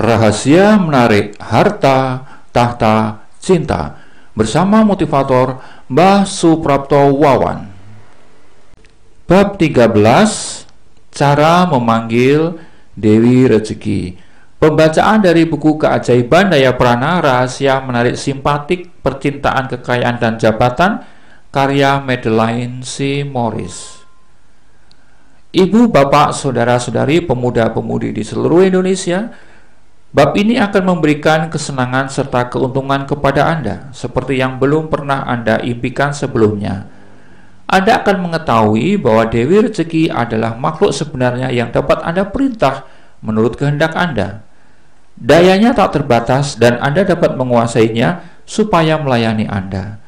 rahasia menarik harta, tahta, cinta bersama motivator Mbah Suprapto Wawan. Bab 13 Cara memanggil Dewi Rezeki. Pembacaan dari buku Keajaiban Daya Prana Rahasia Menarik Simpatik Percintaan Kekayaan dan Jabatan karya Madeleine C. Morris. Ibu, bapak, saudara-saudari, pemuda-pemudi di seluruh Indonesia, Bab ini akan memberikan kesenangan serta keuntungan kepada Anda, seperti yang belum pernah Anda impikan sebelumnya. Anda akan mengetahui bahwa Dewi Rezeki adalah makhluk sebenarnya yang dapat Anda perintah menurut kehendak Anda. Dayanya tak terbatas dan Anda dapat menguasainya supaya melayani Anda.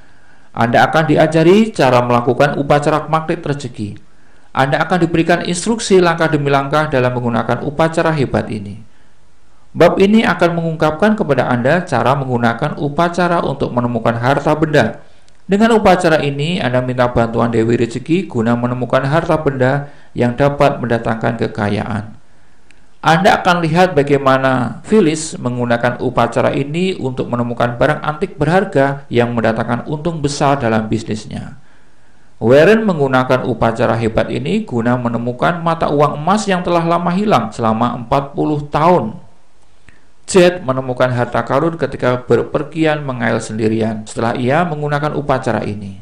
Anda akan diajari cara melakukan upacara magnet rezeki. Anda akan diberikan instruksi langkah demi langkah dalam menggunakan upacara hebat ini. Bab ini akan mengungkapkan kepada Anda cara menggunakan upacara untuk menemukan harta benda. Dengan upacara ini, Anda minta bantuan Dewi Rezeki guna menemukan harta benda yang dapat mendatangkan kekayaan. Anda akan lihat bagaimana Phyllis menggunakan upacara ini untuk menemukan barang antik berharga yang mendatangkan untung besar dalam bisnisnya. Warren menggunakan upacara hebat ini guna menemukan mata uang emas yang telah lama hilang selama 40 tahun Z menemukan harta karun ketika berpergian mengail sendirian setelah ia menggunakan upacara ini.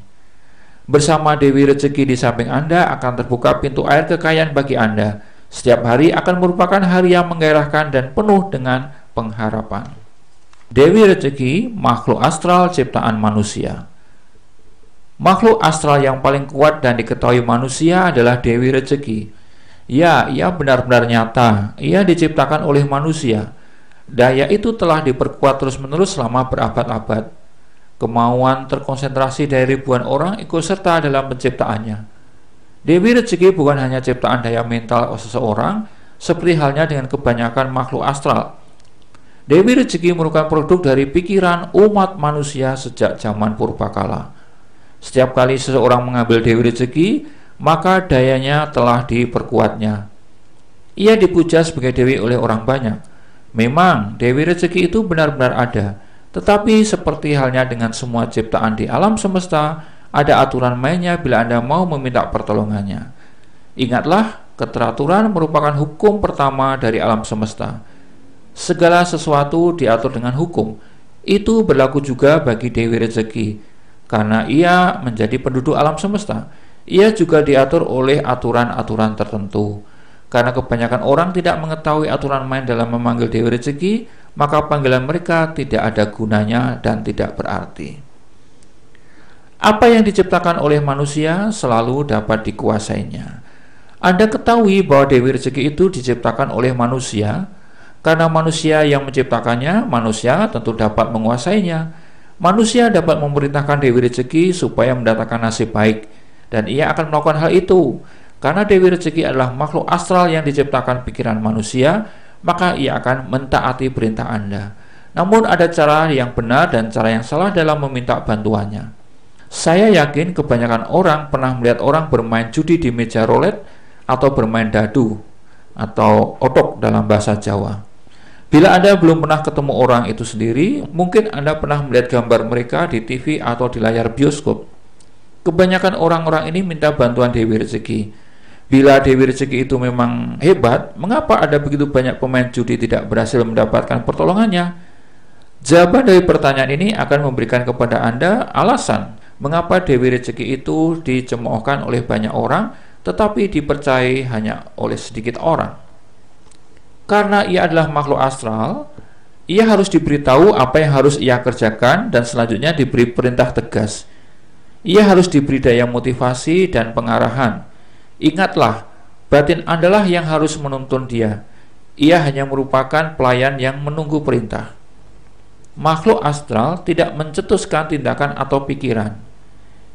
Bersama Dewi Rezeki di samping Anda akan terbuka pintu air kekayaan bagi Anda. Setiap hari akan merupakan hari yang menggairahkan dan penuh dengan pengharapan. Dewi Rezeki, makhluk astral ciptaan manusia. Makhluk astral yang paling kuat dan diketahui manusia adalah Dewi Rezeki. Ya, ia benar-benar nyata. Ia diciptakan oleh manusia Daya itu telah diperkuat terus-menerus selama berabad-abad. Kemauan terkonsentrasi dari ribuan orang ikut serta dalam penciptaannya. Dewi rezeki bukan hanya ciptaan daya mental seseorang, seperti halnya dengan kebanyakan makhluk astral. Dewi rezeki merupakan produk dari pikiran umat manusia sejak zaman purbakala. Setiap kali seseorang mengambil Dewi rezeki, maka dayanya telah diperkuatnya. Ia dipuja sebagai dewi oleh orang banyak. Memang Dewi Rezeki itu benar-benar ada, tetapi seperti halnya dengan semua ciptaan di alam semesta, ada aturan mainnya bila Anda mau meminta pertolongannya. Ingatlah, keteraturan merupakan hukum pertama dari alam semesta. Segala sesuatu diatur dengan hukum. Itu berlaku juga bagi Dewi Rezeki, karena ia menjadi penduduk alam semesta. Ia juga diatur oleh aturan-aturan tertentu. Karena kebanyakan orang tidak mengetahui aturan main dalam memanggil Dewi Rezeki, maka panggilan mereka tidak ada gunanya dan tidak berarti. Apa yang diciptakan oleh manusia selalu dapat dikuasainya. Anda ketahui bahwa Dewi Rezeki itu diciptakan oleh manusia, karena manusia yang menciptakannya, manusia tentu dapat menguasainya. Manusia dapat memerintahkan Dewi Rezeki supaya mendatangkan nasib baik, dan ia akan melakukan hal itu karena Dewi Rezeki adalah makhluk astral yang diciptakan pikiran manusia, maka ia akan mentaati perintah Anda. Namun ada cara yang benar dan cara yang salah dalam meminta bantuannya. Saya yakin kebanyakan orang pernah melihat orang bermain judi di meja rolet atau bermain dadu atau otok dalam bahasa Jawa. Bila Anda belum pernah ketemu orang itu sendiri, mungkin Anda pernah melihat gambar mereka di TV atau di layar bioskop. Kebanyakan orang-orang ini minta bantuan Dewi Rezeki, Bila Dewi Rezeki itu memang hebat, mengapa ada begitu banyak pemain judi tidak berhasil mendapatkan pertolongannya? Jawaban dari pertanyaan ini akan memberikan kepada Anda alasan mengapa Dewi Rezeki itu dicemoohkan oleh banyak orang tetapi dipercayai hanya oleh sedikit orang. Karena ia adalah makhluk astral, ia harus diberitahu apa yang harus ia kerjakan dan selanjutnya diberi perintah tegas. Ia harus diberi daya motivasi dan pengarahan Ingatlah, batin adalah yang harus menuntun dia. Ia hanya merupakan pelayan yang menunggu perintah. Makhluk astral tidak mencetuskan tindakan atau pikiran.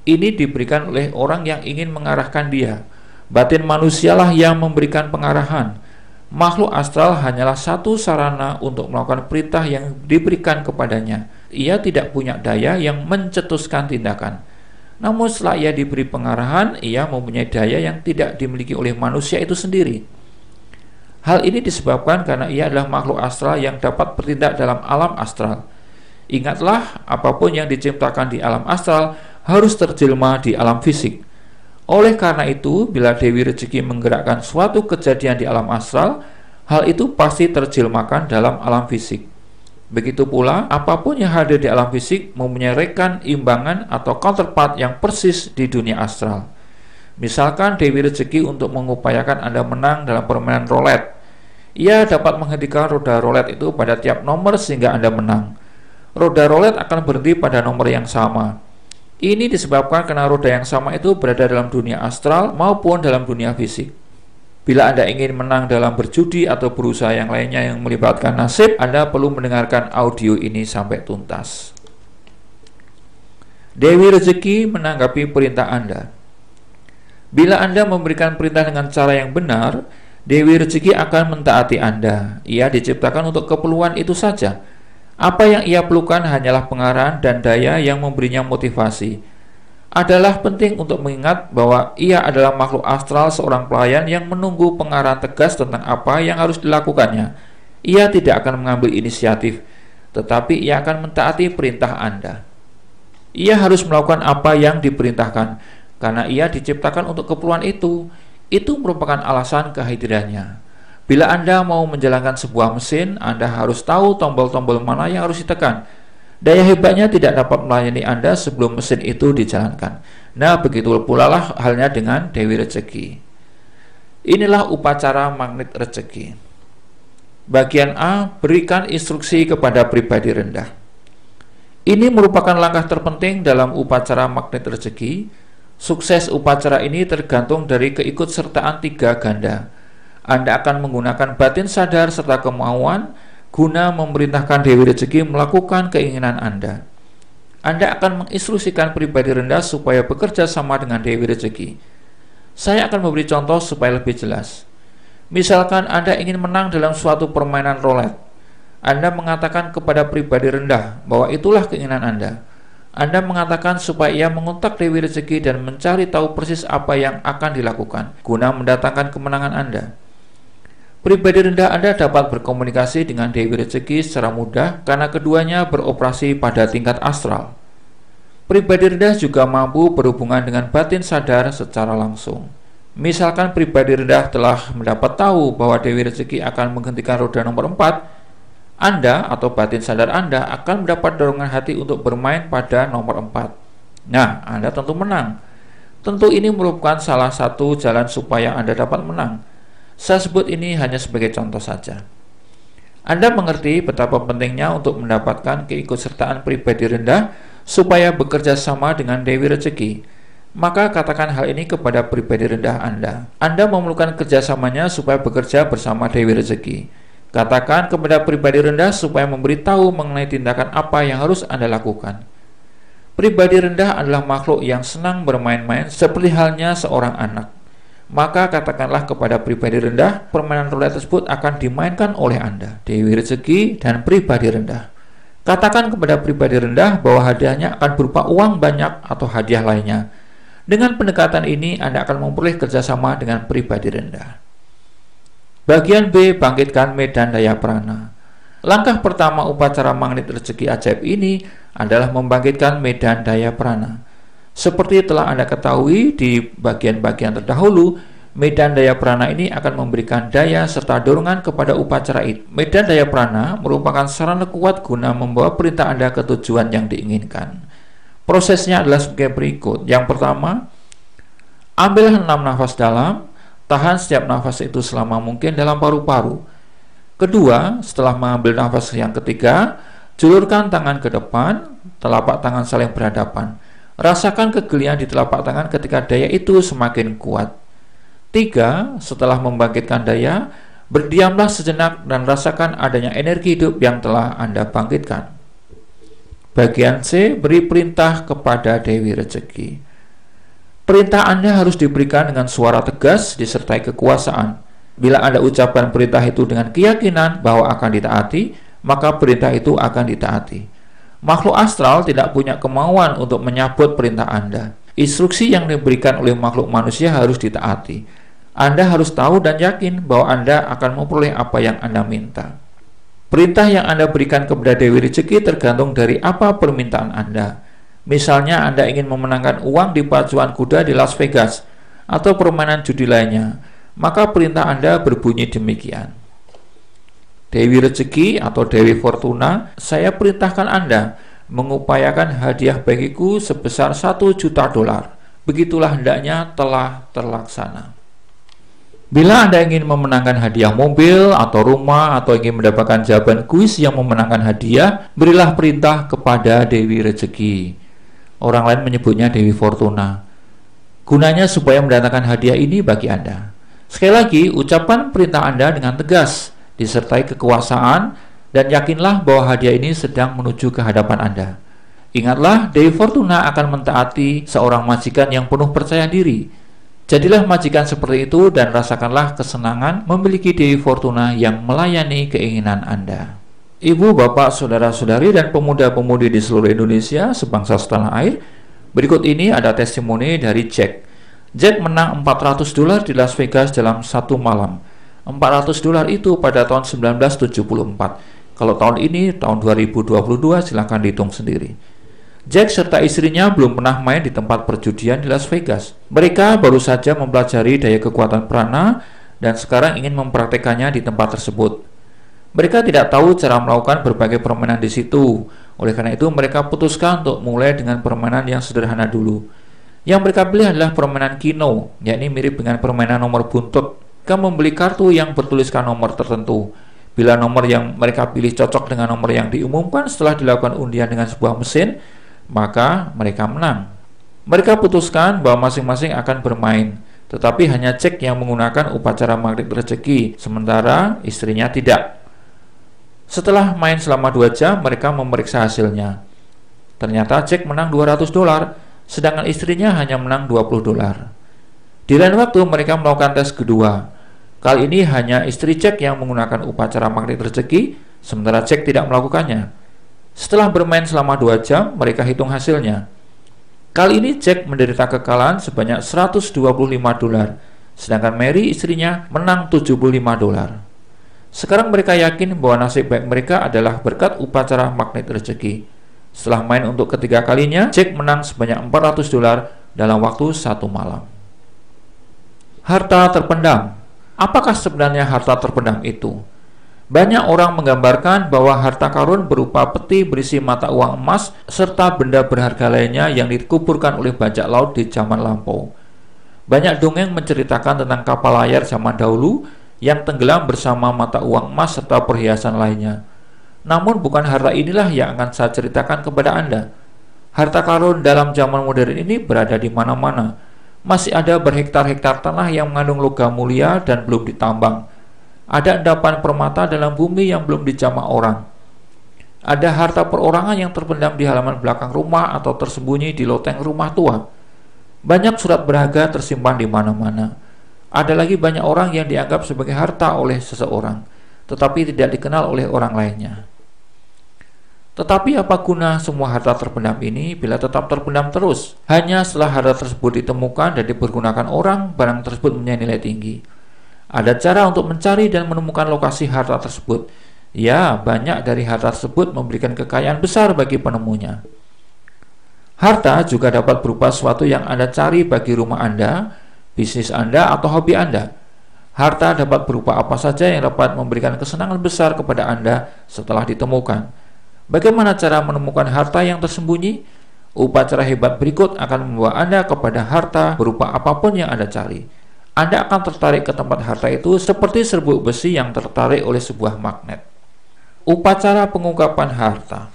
Ini diberikan oleh orang yang ingin mengarahkan dia. Batin manusialah yang memberikan pengarahan. Makhluk astral hanyalah satu sarana untuk melakukan perintah yang diberikan kepadanya. Ia tidak punya daya yang mencetuskan tindakan namun setelah ia diberi pengarahan, ia mempunyai daya yang tidak dimiliki oleh manusia itu sendiri. Hal ini disebabkan karena ia adalah makhluk astral yang dapat bertindak dalam alam astral. Ingatlah, apapun yang diciptakan di alam astral harus terjelma di alam fisik. Oleh karena itu, bila Dewi Rezeki menggerakkan suatu kejadian di alam astral, hal itu pasti terjelmakan dalam alam fisik. Begitu pula, apapun yang hadir di alam fisik mempunyai rekan, imbangan, atau counterpart yang persis di dunia astral. Misalkan Dewi Rezeki untuk mengupayakan Anda menang dalam permainan rolet, Ia dapat menghentikan roda rolet itu pada tiap nomor sehingga Anda menang. Roda rolet akan berhenti pada nomor yang sama. Ini disebabkan karena roda yang sama itu berada dalam dunia astral maupun dalam dunia fisik. Bila Anda ingin menang dalam berjudi atau berusaha yang lainnya yang melibatkan nasib, Anda perlu mendengarkan audio ini sampai tuntas. Dewi Rezeki menanggapi perintah Anda. Bila Anda memberikan perintah dengan cara yang benar, Dewi Rezeki akan mentaati Anda. Ia diciptakan untuk keperluan itu saja. Apa yang ia perlukan hanyalah pengarahan dan daya yang memberinya motivasi adalah penting untuk mengingat bahwa ia adalah makhluk astral seorang pelayan yang menunggu pengarahan tegas tentang apa yang harus dilakukannya. Ia tidak akan mengambil inisiatif, tetapi ia akan mentaati perintah Anda. Ia harus melakukan apa yang diperintahkan, karena ia diciptakan untuk keperluan itu. Itu merupakan alasan kehadirannya. Bila Anda mau menjalankan sebuah mesin, Anda harus tahu tombol-tombol mana yang harus ditekan Daya hebatnya tidak dapat melayani Anda sebelum mesin itu dijalankan. Nah, begitu pula lah halnya dengan Dewi Rezeki. Inilah upacara magnet rezeki. Bagian A, berikan instruksi kepada pribadi rendah. Ini merupakan langkah terpenting dalam upacara magnet rezeki. Sukses upacara ini tergantung dari keikutsertaan tiga ganda. Anda akan menggunakan batin sadar serta kemauan guna memerintahkan Dewi Rezeki melakukan keinginan Anda. Anda akan menginstruksikan pribadi rendah supaya bekerja sama dengan Dewi Rezeki. Saya akan memberi contoh supaya lebih jelas. Misalkan Anda ingin menang dalam suatu permainan roulette. Anda mengatakan kepada pribadi rendah bahwa itulah keinginan Anda. Anda mengatakan supaya ia mengontak Dewi Rezeki dan mencari tahu persis apa yang akan dilakukan guna mendatangkan kemenangan Anda. Pribadi rendah Anda dapat berkomunikasi dengan Dewi Rezeki secara mudah karena keduanya beroperasi pada tingkat astral. Pribadi rendah juga mampu berhubungan dengan batin sadar secara langsung. Misalkan pribadi rendah telah mendapat tahu bahwa Dewi Rezeki akan menghentikan roda nomor 4, Anda atau batin sadar Anda akan mendapat dorongan hati untuk bermain pada nomor 4. Nah, Anda tentu menang. Tentu ini merupakan salah satu jalan supaya Anda dapat menang saya sebut ini hanya sebagai contoh saja. Anda mengerti betapa pentingnya untuk mendapatkan keikutsertaan pribadi rendah supaya bekerja sama dengan Dewi Rezeki. Maka katakan hal ini kepada pribadi rendah Anda. Anda memerlukan kerjasamanya supaya bekerja bersama Dewi Rezeki. Katakan kepada pribadi rendah supaya memberitahu mengenai tindakan apa yang harus Anda lakukan. Pribadi rendah adalah makhluk yang senang bermain-main seperti halnya seorang anak maka katakanlah kepada pribadi rendah, permainan roulette tersebut akan dimainkan oleh Anda. Dewi rezeki dan pribadi rendah. Katakan kepada pribadi rendah bahwa hadiahnya akan berupa uang banyak atau hadiah lainnya. Dengan pendekatan ini, Anda akan memperoleh kerjasama dengan pribadi rendah. Bagian B, bangkitkan medan daya prana. Langkah pertama upacara magnet rezeki ajaib ini adalah membangkitkan medan daya prana. Seperti telah Anda ketahui di bagian-bagian terdahulu, medan daya prana ini akan memberikan daya serta dorongan kepada upacara itu. Medan daya prana merupakan sarana kuat guna membawa perintah Anda ke tujuan yang diinginkan. Prosesnya adalah sebagai berikut. Yang pertama, ambil 6 nafas dalam, tahan setiap nafas itu selama mungkin dalam paru-paru. Kedua, setelah mengambil nafas yang ketiga, julurkan tangan ke depan, telapak tangan saling berhadapan. Rasakan kegelian di telapak tangan ketika daya itu semakin kuat. Tiga, setelah membangkitkan daya, berdiamlah sejenak dan rasakan adanya energi hidup yang telah Anda bangkitkan. Bagian C, beri perintah kepada Dewi Rezeki. Perintah Anda harus diberikan dengan suara tegas disertai kekuasaan. Bila Anda ucapkan perintah itu dengan keyakinan bahwa akan ditaati, maka perintah itu akan ditaati. Makhluk astral tidak punya kemauan untuk menyambut perintah Anda. Instruksi yang diberikan oleh makhluk manusia harus ditaati. Anda harus tahu dan yakin bahwa Anda akan memperoleh apa yang Anda minta. Perintah yang Anda berikan kepada Dewi Rezeki tergantung dari apa permintaan Anda. Misalnya Anda ingin memenangkan uang di pacuan kuda di Las Vegas atau permainan judi lainnya, maka perintah Anda berbunyi demikian. Dewi Rezeki atau Dewi Fortuna, saya perintahkan Anda mengupayakan hadiah bagiku sebesar 1 juta dolar. Begitulah hendaknya telah terlaksana. Bila Anda ingin memenangkan hadiah mobil atau rumah atau ingin mendapatkan jawaban kuis yang memenangkan hadiah, berilah perintah kepada Dewi Rezeki. Orang lain menyebutnya Dewi Fortuna. Gunanya supaya mendatangkan hadiah ini bagi Anda. Sekali lagi, ucapan perintah Anda dengan tegas disertai kekuasaan dan yakinlah bahwa hadiah ini sedang menuju ke hadapan Anda. Ingatlah, Dewi Fortuna akan mentaati seorang majikan yang penuh percaya diri. Jadilah majikan seperti itu dan rasakanlah kesenangan memiliki Dewi Fortuna yang melayani keinginan Anda. Ibu, bapak, saudara-saudari, dan pemuda-pemudi di seluruh Indonesia, sebangsa setanah air, berikut ini ada testimoni dari Jack. Jack menang 400 dolar di Las Vegas dalam satu malam. 400 dolar itu pada tahun 1974. Kalau tahun ini, tahun 2022, silahkan dihitung sendiri. Jack serta istrinya belum pernah main di tempat perjudian di Las Vegas. Mereka baru saja mempelajari daya kekuatan prana dan sekarang ingin mempraktekannya di tempat tersebut. Mereka tidak tahu cara melakukan berbagai permainan di situ. Oleh karena itu, mereka putuskan untuk mulai dengan permainan yang sederhana dulu. Yang mereka pilih adalah permainan kino, yakni mirip dengan permainan nomor buntut mereka membeli kartu yang bertuliskan nomor tertentu. Bila nomor yang mereka pilih cocok dengan nomor yang diumumkan setelah dilakukan undian dengan sebuah mesin, maka mereka menang. Mereka putuskan bahwa masing-masing akan bermain, tetapi hanya cek yang menggunakan upacara magnet rezeki, sementara istrinya tidak. Setelah main selama dua jam, mereka memeriksa hasilnya. Ternyata cek menang 200 dolar, sedangkan istrinya hanya menang 20 dolar. Di lain waktu, mereka melakukan tes kedua. Kali ini hanya istri cek yang menggunakan upacara magnet rezeki, sementara cek tidak melakukannya. Setelah bermain selama dua jam, mereka hitung hasilnya. Kali ini Jack menderita kekalahan sebanyak 125 dolar, sedangkan Mary istrinya menang 75 dolar. Sekarang mereka yakin bahwa nasib baik mereka adalah berkat upacara magnet rezeki. Setelah main untuk ketiga kalinya, Jack menang sebanyak 400 dolar dalam waktu satu malam. Harta terpendam Apakah sebenarnya harta terpendam itu? Banyak orang menggambarkan bahwa harta karun berupa peti berisi mata uang emas serta benda berharga lainnya yang dikuburkan oleh bajak laut di zaman lampau. Banyak dongeng menceritakan tentang kapal layar zaman dahulu yang tenggelam bersama mata uang emas serta perhiasan lainnya. Namun bukan harta inilah yang akan saya ceritakan kepada Anda. Harta karun dalam zaman modern ini berada di mana-mana masih ada berhektar-hektar tanah yang mengandung logam mulia dan belum ditambang. Ada endapan permata dalam bumi yang belum dijamah orang. Ada harta perorangan yang terpendam di halaman belakang rumah atau tersembunyi di loteng rumah tua. Banyak surat berharga tersimpan di mana-mana. Ada lagi banyak orang yang dianggap sebagai harta oleh seseorang, tetapi tidak dikenal oleh orang lainnya. Tetapi apa guna semua harta terpendam ini bila tetap terpendam terus? Hanya setelah harta tersebut ditemukan dan dipergunakan orang, barang tersebut punya nilai tinggi. Ada cara untuk mencari dan menemukan lokasi harta tersebut. Ya, banyak dari harta tersebut memberikan kekayaan besar bagi penemunya. Harta juga dapat berupa sesuatu yang Anda cari bagi rumah Anda, bisnis Anda, atau hobi Anda. Harta dapat berupa apa saja yang dapat memberikan kesenangan besar kepada Anda setelah ditemukan Bagaimana cara menemukan harta yang tersembunyi? Upacara hebat berikut akan membawa Anda kepada harta berupa apapun yang Anda cari. Anda akan tertarik ke tempat harta itu seperti serbuk besi yang tertarik oleh sebuah magnet. Upacara pengungkapan harta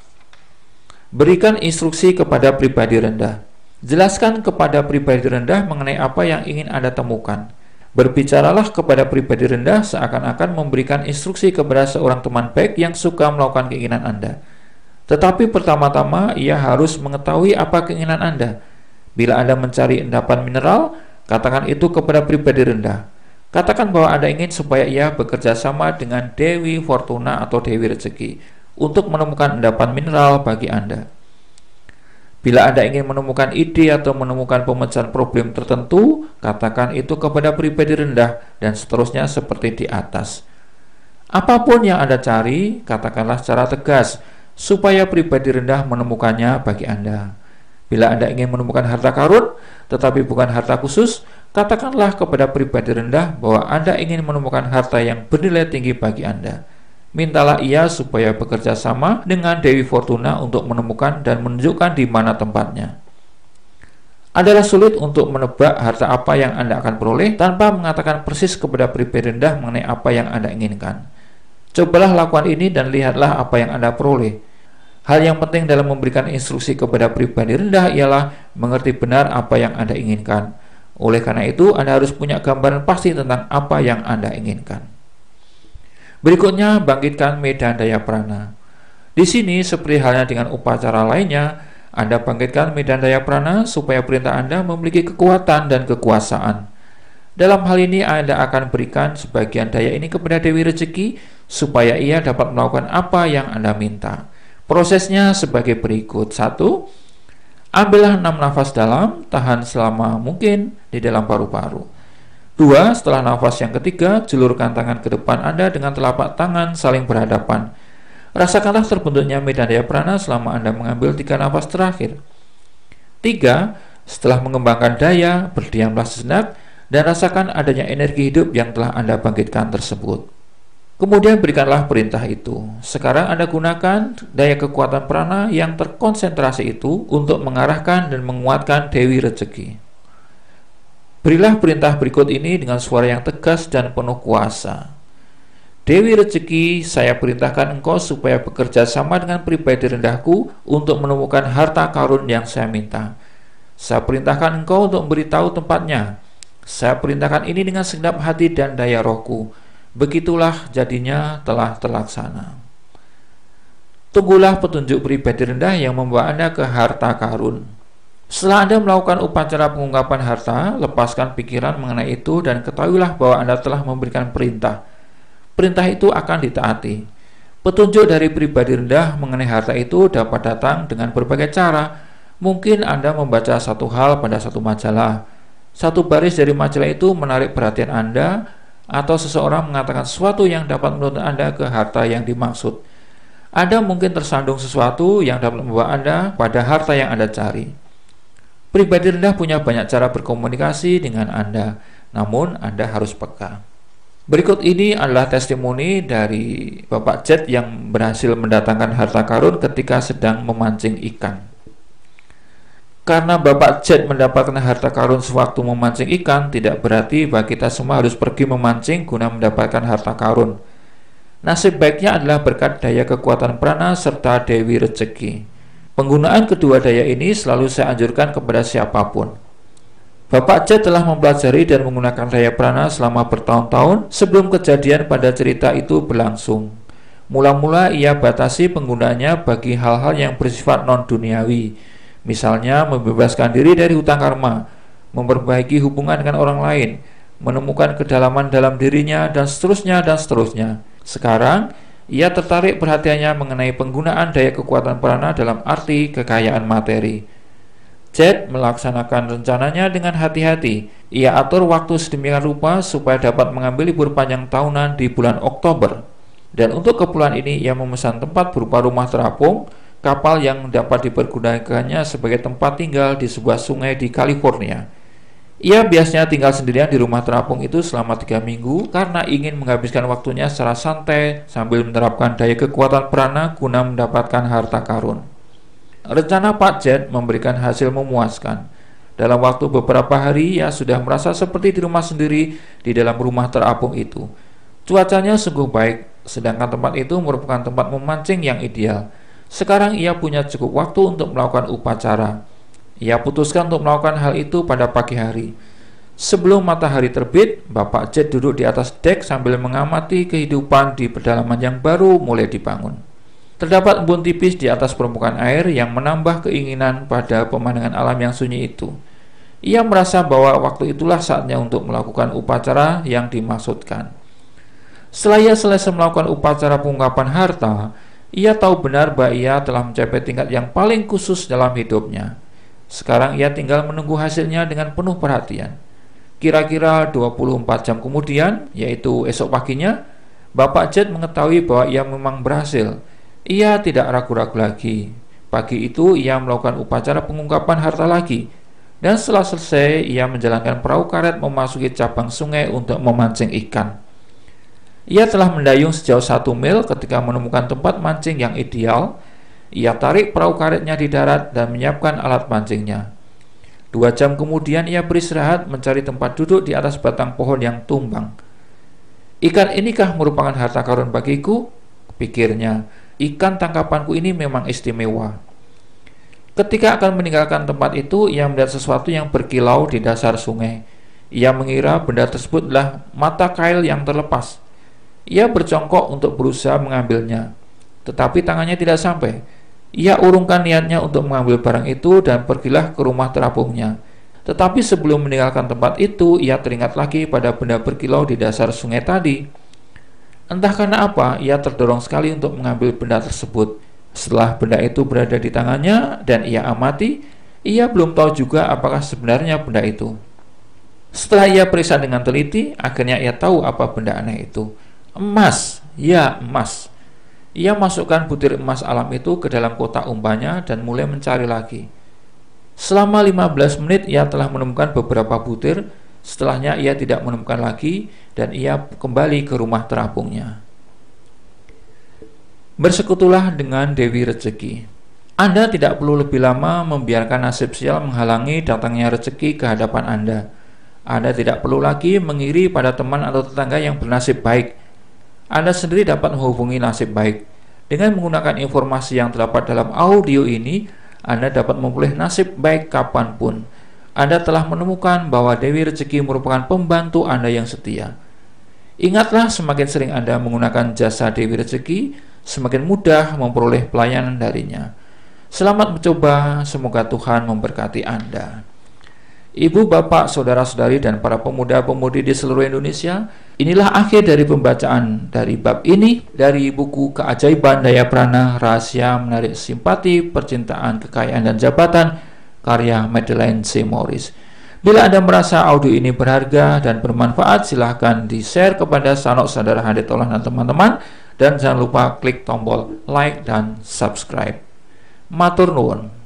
Berikan instruksi kepada pribadi rendah. Jelaskan kepada pribadi rendah mengenai apa yang ingin Anda temukan. Berbicaralah kepada pribadi rendah seakan-akan memberikan instruksi kepada seorang teman baik yang suka melakukan keinginan Anda. Tetapi pertama-tama ia harus mengetahui apa keinginan Anda. Bila Anda mencari endapan mineral, katakan itu kepada pribadi rendah. Katakan bahwa Anda ingin supaya ia bekerja sama dengan Dewi Fortuna atau Dewi Rezeki untuk menemukan endapan mineral bagi Anda. Bila Anda ingin menemukan ide atau menemukan pemecahan problem tertentu, katakan itu kepada pribadi rendah dan seterusnya seperti di atas. Apapun yang Anda cari, katakanlah secara tegas supaya pribadi rendah menemukannya bagi Anda. Bila Anda ingin menemukan harta karun, tetapi bukan harta khusus, katakanlah kepada pribadi rendah bahwa Anda ingin menemukan harta yang bernilai tinggi bagi Anda. Mintalah ia supaya bekerja sama dengan Dewi Fortuna untuk menemukan dan menunjukkan di mana tempatnya. Adalah sulit untuk menebak harta apa yang Anda akan peroleh tanpa mengatakan persis kepada pribadi rendah mengenai apa yang Anda inginkan. Cobalah lakukan ini dan lihatlah apa yang Anda peroleh. Hal yang penting dalam memberikan instruksi kepada pribadi rendah ialah mengerti benar apa yang Anda inginkan. Oleh karena itu, Anda harus punya gambaran pasti tentang apa yang Anda inginkan. Berikutnya, bangkitkan medan daya prana. Di sini, seperti halnya dengan upacara lainnya, Anda bangkitkan medan daya prana supaya perintah Anda memiliki kekuatan dan kekuasaan. Dalam hal ini, Anda akan berikan sebagian daya ini kepada Dewi Rezeki supaya ia dapat melakukan apa yang Anda minta. Prosesnya sebagai berikut. Satu, ambillah enam nafas dalam, tahan selama mungkin di dalam paru-paru. Dua, setelah nafas yang ketiga, julurkan tangan ke depan Anda dengan telapak tangan saling berhadapan. Rasakanlah terbentuknya medan daya prana selama Anda mengambil tiga nafas terakhir. Tiga, setelah mengembangkan daya, berdiamlah sejenak dan rasakan adanya energi hidup yang telah Anda bangkitkan tersebut. Kemudian berikanlah perintah itu. Sekarang Anda gunakan daya kekuatan prana yang terkonsentrasi itu untuk mengarahkan dan menguatkan Dewi Rezeki. Berilah perintah berikut ini dengan suara yang tegas dan penuh kuasa. Dewi Rezeki, saya perintahkan engkau supaya bekerja sama dengan pribadi rendahku untuk menemukan harta karun yang saya minta. Saya perintahkan engkau untuk memberitahu tempatnya. Saya perintahkan ini dengan segenap hati dan daya rohku Begitulah jadinya telah terlaksana. Tunggulah petunjuk pribadi rendah yang membawa Anda ke harta karun. Setelah Anda melakukan upacara pengungkapan harta, lepaskan pikiran mengenai itu dan ketahuilah bahwa Anda telah memberikan perintah. Perintah itu akan ditaati. Petunjuk dari pribadi rendah mengenai harta itu dapat datang dengan berbagai cara. Mungkin Anda membaca satu hal pada satu majalah. Satu baris dari majalah itu menarik perhatian Anda, atau seseorang mengatakan sesuatu yang dapat menuntut Anda ke harta yang dimaksud. Anda mungkin tersandung sesuatu yang dapat membawa Anda pada harta yang Anda cari. Pribadi rendah punya banyak cara berkomunikasi dengan Anda, namun Anda harus peka. Berikut ini adalah testimoni dari Bapak Jet yang berhasil mendatangkan harta karun ketika sedang memancing ikan. Karena Bapak Z mendapatkan harta karun sewaktu memancing ikan, tidak berarti bahwa kita semua harus pergi memancing guna mendapatkan harta karun. Nasib baiknya adalah berkat daya kekuatan prana serta dewi rezeki. Penggunaan kedua daya ini selalu saya anjurkan kepada siapapun. Bapak C telah mempelajari dan menggunakan daya prana selama bertahun-tahun sebelum kejadian pada cerita itu berlangsung. Mula-mula ia batasi penggunanya bagi hal-hal yang bersifat non-duniawi, Misalnya membebaskan diri dari hutang karma, memperbaiki hubungan dengan orang lain, menemukan kedalaman dalam dirinya dan seterusnya dan seterusnya. Sekarang ia tertarik perhatiannya mengenai penggunaan daya kekuatan prana dalam arti kekayaan materi. Jet melaksanakan rencananya dengan hati-hati. Ia atur waktu sedemikian rupa supaya dapat mengambil libur panjang tahunan di bulan Oktober. Dan untuk keperluan ini ia memesan tempat berupa rumah terapung kapal yang dapat dipergunakannya sebagai tempat tinggal di sebuah sungai di California. Ia biasanya tinggal sendirian di rumah terapung itu selama tiga minggu karena ingin menghabiskan waktunya secara santai sambil menerapkan daya kekuatan perana guna mendapatkan harta karun. Rencana Pak Jet memberikan hasil memuaskan. Dalam waktu beberapa hari, ia sudah merasa seperti di rumah sendiri di dalam rumah terapung itu. Cuacanya sungguh baik, sedangkan tempat itu merupakan tempat memancing yang ideal. Sekarang ia punya cukup waktu untuk melakukan upacara. Ia putuskan untuk melakukan hal itu pada pagi hari. Sebelum matahari terbit, Bapak Jet duduk di atas dek sambil mengamati kehidupan di pedalaman yang baru mulai dibangun. Terdapat embun tipis di atas permukaan air yang menambah keinginan pada pemandangan alam yang sunyi itu. Ia merasa bahwa waktu itulah saatnya untuk melakukan upacara yang dimaksudkan. Setelah ia selesai melakukan upacara pengungkapan harta, ia tahu benar bahwa ia telah mencapai tingkat yang paling khusus dalam hidupnya. Sekarang ia tinggal menunggu hasilnya dengan penuh perhatian. Kira-kira 24 jam kemudian, yaitu esok paginya, Bapak Jet mengetahui bahwa ia memang berhasil. Ia tidak ragu-ragu lagi. Pagi itu ia melakukan upacara pengungkapan harta lagi. Dan setelah selesai, ia menjalankan perahu karet memasuki cabang sungai untuk memancing ikan. Ia telah mendayung sejauh satu mil ketika menemukan tempat mancing yang ideal. Ia tarik perahu karetnya di darat dan menyiapkan alat mancingnya. Dua jam kemudian ia beristirahat mencari tempat duduk di atas batang pohon yang tumbang. Ikan inikah merupakan harta karun bagiku? Pikirnya, ikan tangkapanku ini memang istimewa. Ketika akan meninggalkan tempat itu, ia melihat sesuatu yang berkilau di dasar sungai. Ia mengira benda tersebutlah mata kail yang terlepas. Ia bercongkok untuk berusaha mengambilnya, tetapi tangannya tidak sampai. Ia urungkan niatnya untuk mengambil barang itu dan pergilah ke rumah terapungnya. Tetapi sebelum meninggalkan tempat itu, ia teringat lagi pada benda berkilau di dasar sungai tadi. Entah karena apa, ia terdorong sekali untuk mengambil benda tersebut. Setelah benda itu berada di tangannya dan ia amati, ia belum tahu juga apakah sebenarnya benda itu. Setelah ia periksa dengan teliti, akhirnya ia tahu apa benda aneh itu emas ya emas ia masukkan butir emas alam itu ke dalam kotak umpannya dan mulai mencari lagi selama 15 menit ia telah menemukan beberapa butir setelahnya ia tidak menemukan lagi dan ia kembali ke rumah terapungnya bersekutulah dengan Dewi Rezeki anda tidak perlu lebih lama membiarkan nasib sial menghalangi datangnya rezeki ke hadapan Anda. Anda tidak perlu lagi mengiri pada teman atau tetangga yang bernasib baik, anda sendiri dapat menghubungi nasib baik. Dengan menggunakan informasi yang terdapat dalam audio ini, Anda dapat memperoleh nasib baik kapanpun. Anda telah menemukan bahwa Dewi Rezeki merupakan pembantu Anda yang setia. Ingatlah, semakin sering Anda menggunakan jasa Dewi Rezeki, semakin mudah memperoleh pelayanan darinya. Selamat mencoba, semoga Tuhan memberkati Anda. Ibu, bapak, saudara-saudari, dan para pemuda-pemudi di seluruh Indonesia, Inilah akhir dari pembacaan dari bab ini dari buku Keajaiban Daya Prana Rahasia Menarik Simpati Percintaan Kekayaan dan Jabatan karya Madeleine C. Morris. Bila Anda merasa audio ini berharga dan bermanfaat, silahkan di-share kepada sanok saudara tolah dan teman-teman dan jangan lupa klik tombol like dan subscribe. Matur nuwun.